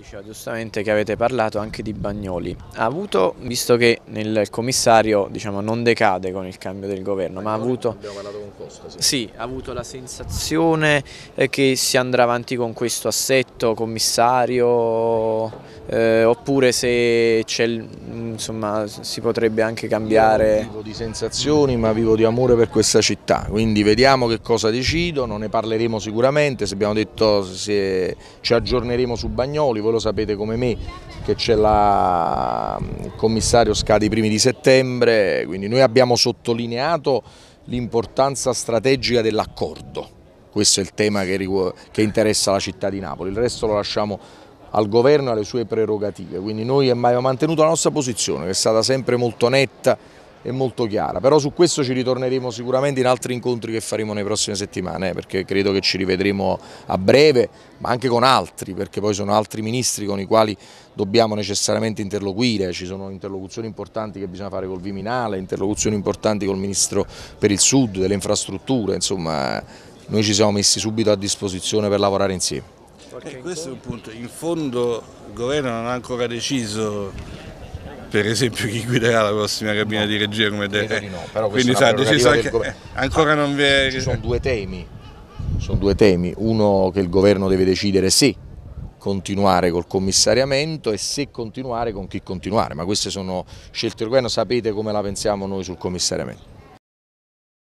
Diceva giustamente che avete parlato anche di Bagnoli. Ha avuto, visto che il commissario diciamo, non decade con il cambio del governo, ma ha avuto, Costa, sì. Sì, ha avuto, la sensazione eh, che si andrà avanti con questo assetto commissario eh, oppure se c'è insomma, si potrebbe anche cambiare. Vivo di sensazioni ma vivo di amore per questa città, quindi vediamo che cosa decidono, ne parleremo sicuramente, se abbiamo detto se ci aggiorneremo su Bagnoli, voi lo sapete come me che c'è la... il commissario scade i primi di settembre, quindi noi abbiamo sottolineato l'importanza strategica dell'accordo, questo è il tema che, che interessa la città di Napoli, il resto lo lasciamo al governo e alle sue prerogative, quindi noi abbiamo mantenuto la nostra posizione che è stata sempre molto netta e molto chiara, però su questo ci ritorneremo sicuramente in altri incontri che faremo nelle prossime settimane, eh, perché credo che ci rivedremo a breve, ma anche con altri, perché poi sono altri ministri con i quali dobbiamo necessariamente interloquire, ci sono interlocuzioni importanti che bisogna fare col Viminale, interlocuzioni importanti col Ministro per il Sud, delle infrastrutture, insomma noi ci siamo messi subito a disposizione per lavorare insieme. E questo è un punto. In fondo il governo non ha ancora deciso per esempio chi guiderà la prossima cabina no, di regia come te. Di no, però Quindi sa, deciso anche, eh, ancora ah, non vi è... Ci sono due temi. Sono due temi. Uno che il governo deve decidere se continuare col commissariamento e se continuare con chi continuare, ma queste sono scelte del governo, sapete come la pensiamo noi sul commissariamento.